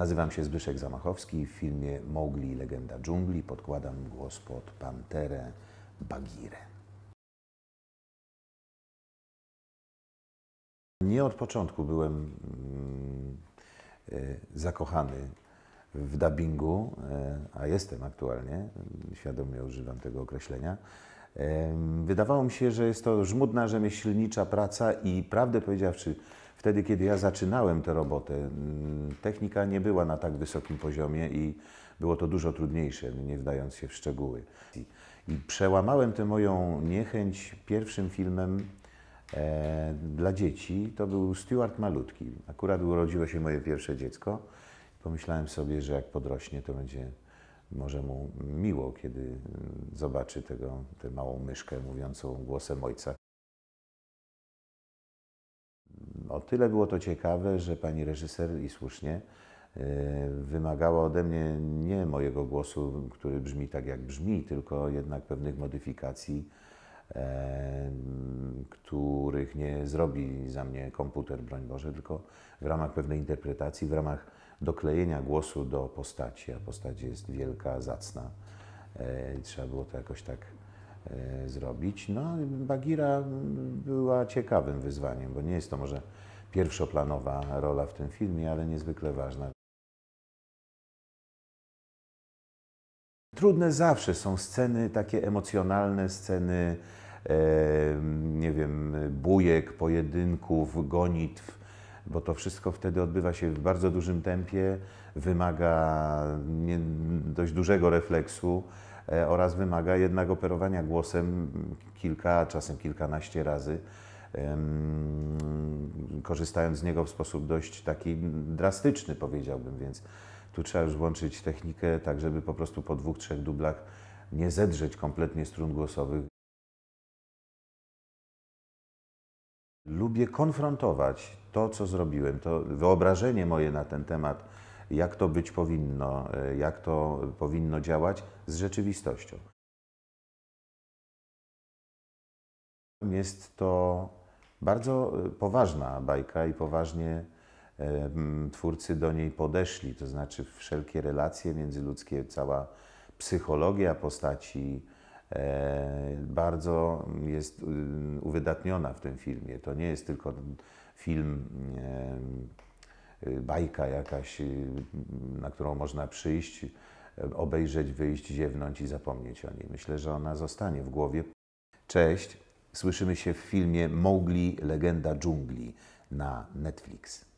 Nazywam się Zbyszek Zamachowski. W filmie Mogli Legenda Dżungli podkładam głos pod panterę Bagirę. Nie od początku byłem mm, e, zakochany w dubbingu, e, a jestem aktualnie, świadomie używam tego określenia. Wydawało mi się, że jest to żmudna, rzemieślnicza praca i prawdę powiedziawszy, wtedy, kiedy ja zaczynałem tę robotę, technika nie była na tak wysokim poziomie i było to dużo trudniejsze, nie wdając się w szczegóły. I przełamałem tę moją niechęć pierwszym filmem e, dla dzieci. To był Stuart Malutki. Akurat urodziło się moje pierwsze dziecko. Pomyślałem sobie, że jak podrośnie, to będzie może mu miło, kiedy zobaczy tego, tę małą myszkę mówiącą głosem ojca. o tyle było to ciekawe, że pani reżyser i słusznie e, wymagała ode mnie nie mojego głosu, który brzmi tak jak brzmi, tylko jednak pewnych modyfikacji, e, których nie zrobi za mnie komputer, broń Boże, tylko w ramach pewnej interpretacji, w ramach doklejenia głosu do postaci, a postać jest wielka, zacna. E, trzeba było to jakoś tak E, zrobić. No, Bagira była ciekawym wyzwaniem, bo nie jest to może pierwszoplanowa rola w tym filmie, ale niezwykle ważna. Trudne zawsze są sceny takie emocjonalne, sceny, e, nie wiem, bujek, pojedynków, gonitw, bo to wszystko wtedy odbywa się w bardzo dużym tempie, wymaga nie, dość dużego refleksu. E, oraz wymaga jednak operowania głosem kilka, czasem kilkanaście razy, korzystając z niego w sposób dość taki drastyczny, powiedziałbym, więc tu trzeba już włączyć technikę, tak żeby po prostu po dwóch, trzech dublach nie zedrzeć kompletnie strun głosowych. Lubię konfrontować to, co zrobiłem, to wyobrażenie moje na ten temat jak to być powinno, e, jak to powinno działać z rzeczywistością. Jest to bardzo e, poważna bajka i poważnie e, twórcy do niej podeszli, to znaczy wszelkie relacje międzyludzkie, cała psychologia postaci bardzo jest y, uwydatniona w tym filmie. To nie jest tylko film Y, bajka jakaś, y, na którą można przyjść, y, obejrzeć, wyjść, ziewnąć i zapomnieć o niej. Myślę, że ona zostanie w głowie. Cześć. Słyszymy się w filmie Mowgli, legenda dżungli na Netflix.